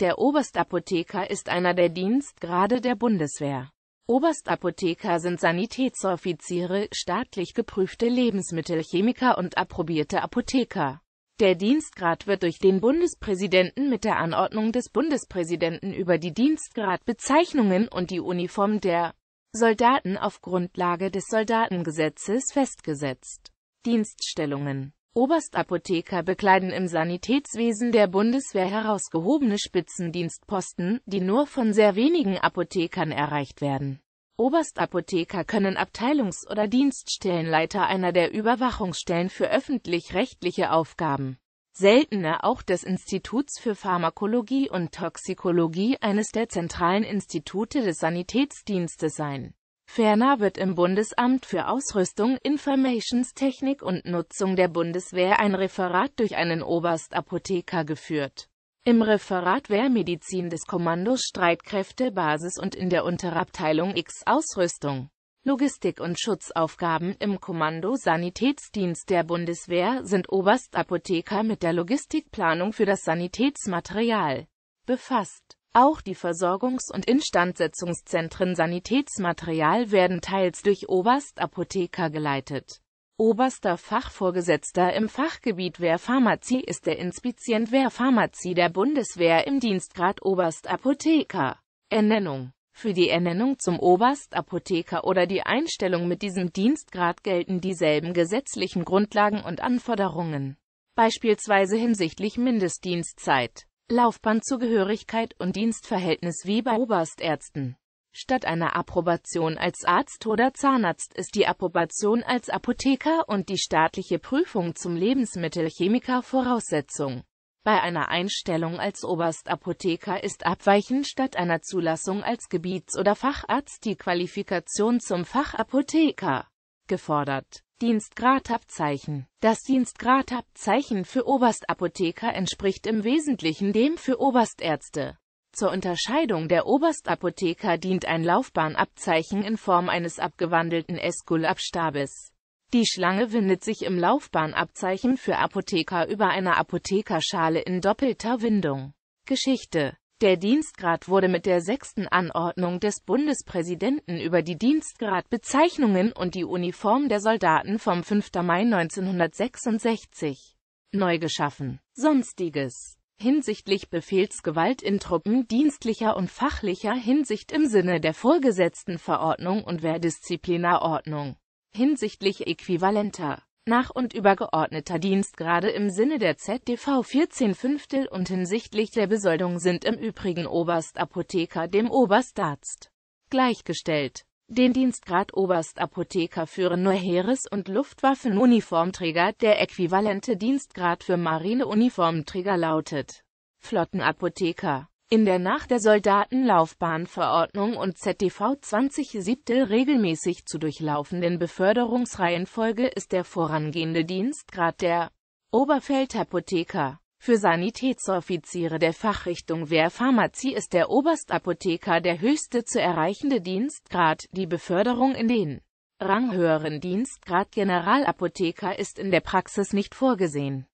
Der Oberstapotheker ist einer der Dienstgrade der Bundeswehr. Oberstapotheker sind Sanitätsoffiziere, staatlich geprüfte Lebensmittelchemiker und approbierte Apotheker. Der Dienstgrad wird durch den Bundespräsidenten mit der Anordnung des Bundespräsidenten über die Dienstgradbezeichnungen und die Uniform der Soldaten auf Grundlage des Soldatengesetzes festgesetzt. Dienststellungen Oberstapotheker bekleiden im Sanitätswesen der Bundeswehr herausgehobene Spitzendienstposten, die nur von sehr wenigen Apothekern erreicht werden. Oberstapotheker können Abteilungs- oder Dienststellenleiter einer der Überwachungsstellen für öffentlich-rechtliche Aufgaben, seltener auch des Instituts für Pharmakologie und Toxikologie eines der zentralen Institute des Sanitätsdienstes sein Ferner wird im Bundesamt für Ausrüstung, Informationstechnik und Nutzung der Bundeswehr ein Referat durch einen Oberstapotheker geführt. Im Referat Wehrmedizin des Kommandos Streitkräftebasis und in der Unterabteilung X Ausrüstung. Logistik und Schutzaufgaben im Kommando Sanitätsdienst der Bundeswehr sind Oberstapotheker mit der Logistikplanung für das Sanitätsmaterial befasst. Auch die Versorgungs- und Instandsetzungszentren Sanitätsmaterial werden teils durch Oberstapotheker geleitet. Oberster Fachvorgesetzter im Fachgebiet Wehrpharmazie ist der Inspizient Wehrpharmazie der Bundeswehr im Dienstgrad Oberstapotheker. Ernennung Für die Ernennung zum Oberstapotheker oder die Einstellung mit diesem Dienstgrad gelten dieselben gesetzlichen Grundlagen und Anforderungen, beispielsweise hinsichtlich Mindestdienstzeit. Laufbahnzugehörigkeit und Dienstverhältnis wie bei Oberstärzten. Statt einer Approbation als Arzt oder Zahnarzt ist die Approbation als Apotheker und die staatliche Prüfung zum Lebensmittelchemiker Voraussetzung. Bei einer Einstellung als Oberstapotheker ist abweichend statt einer Zulassung als Gebiets- oder Facharzt die Qualifikation zum Fachapotheker gefordert. Dienstgradabzeichen Das Dienstgradabzeichen für Oberstapotheker entspricht im Wesentlichen dem für Oberstärzte. Zur Unterscheidung der Oberstapotheker dient ein Laufbahnabzeichen in Form eines abgewandelten Eskulabstabes. Die Schlange windet sich im Laufbahnabzeichen für Apotheker über einer Apothekerschale in doppelter Windung. Geschichte der Dienstgrad wurde mit der sechsten Anordnung des Bundespräsidenten über die Dienstgradbezeichnungen und die Uniform der Soldaten vom 5. Mai 1966 neu geschaffen. Sonstiges Hinsichtlich Befehlsgewalt in Truppen dienstlicher und fachlicher Hinsicht im Sinne der Vorgesetztenverordnung und Wehrdisziplinarordnung hinsichtlich äquivalenter nach und übergeordneter Dienstgrade im Sinne der ZDV 14 Fünftel und hinsichtlich der Besoldung sind im Übrigen Oberstapotheker dem Oberstarzt gleichgestellt. Den Dienstgrad Oberstapotheker führen nur Heeres- und Luftwaffenuniformträger, der äquivalente Dienstgrad für Marineuniformträger lautet Flottenapotheker in der nach der Soldatenlaufbahnverordnung und ZDV 20 regelmäßig zu durchlaufenden Beförderungsreihenfolge ist der vorangehende Dienstgrad der Oberfeldapotheker. Für Sanitätsoffiziere der Fachrichtung Wehrpharmazie ist der Oberstapotheker der höchste zu erreichende Dienstgrad, die Beförderung in den ranghöheren Dienstgrad Generalapotheker ist in der Praxis nicht vorgesehen